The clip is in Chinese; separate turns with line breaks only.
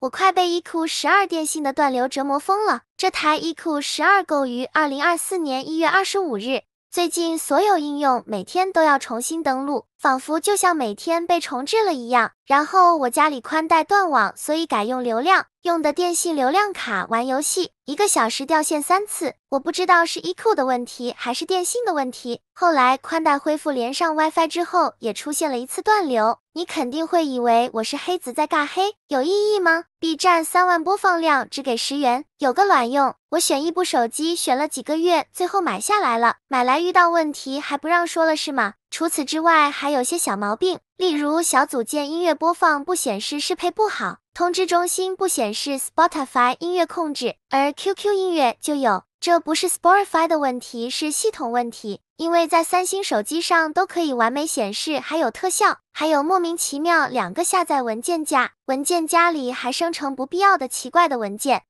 我快被一库十二电信的断流折磨疯了！这台一库十二购于二零二四年一月二十五日，最近所有应用每天都要重新登录，仿佛就像每天被重置了一样。然后我家里宽带断网，所以改用流量，用的电信流量卡玩游戏，一个小时掉线三次，我不知道是 e q 的问题还是电信的问题。后来宽带恢复，连上 WiFi 之后也出现了一次断流。你肯定会以为我是黑子在尬黑，有意义吗？B 站三万播放量只给十元，有个卵用！我选一部手机，选了几个月，最后买下来了，买来遇到问题还不让说了是吗？除此之外还有些小毛病。例如，小组件音乐播放不显示适配不好，通知中心不显示 Spotify 音乐控制，而 QQ 音乐就有。这不是 Spotify 的问题，是系统问题。因为在三星手机上都可以完美显示，还有特效，还有莫名其妙两个下载文件夹，文件夹里还生成不必要的奇怪的文件。